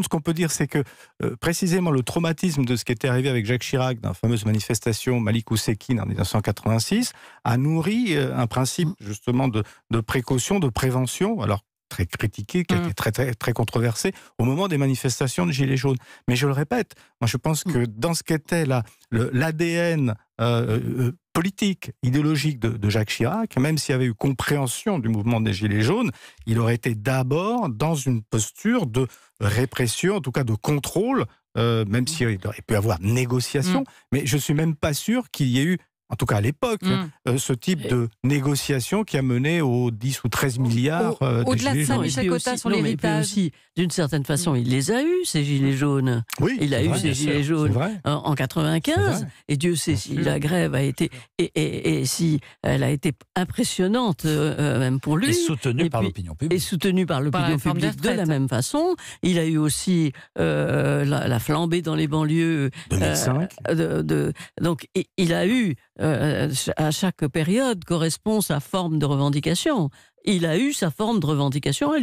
Ce qu'on peut dire, c'est que euh, précisément le traumatisme de ce qui était arrivé avec Jacques Chirac dans la fameuse manifestation Malik Oussekine en 1986 a nourri euh, un principe mm. justement de, précaution, de prévention, alors très critiqué, mm. très, très, controversé au moment des manifestations de Gilets jaunes. Mais je le répète, moi je pense mm. que dans ce qu'était l'ADN politique, idéologique de, Jacques Chirac, même s'il avait eu compréhension du mouvement des Gilets jaunes, il aurait été d'abord dans une posture de répression, en tout cas de contrôle, euh, même s'il aurait pu avoir négociation, mm. mais je ne suis même pas sûr qu'il y ait eu en tout cas à l'époque, mm. euh, ce type de négociation qui a mené aux 10 ou 13 milliards. Euh, au-delà de ça, Michel sur l'héritage. aussi, d'une certaine façon, mm. il les a eus, ces gilets mm. jaunes. Oui, il a eu ces gilets jaunes en, 95. Et Dieu sait si la grève a été. Et, si elle a été impressionnante, euh, même pour lui. Et soutenue par l'opinion publique. Et soutenue par l'opinion publique de, la même façon. Il a eu aussi la, flambée dans les banlieues. De, donc, il a eu euh, euh, à chaque période correspond sa forme de revendication. Il a eu sa forme de revendication à lui.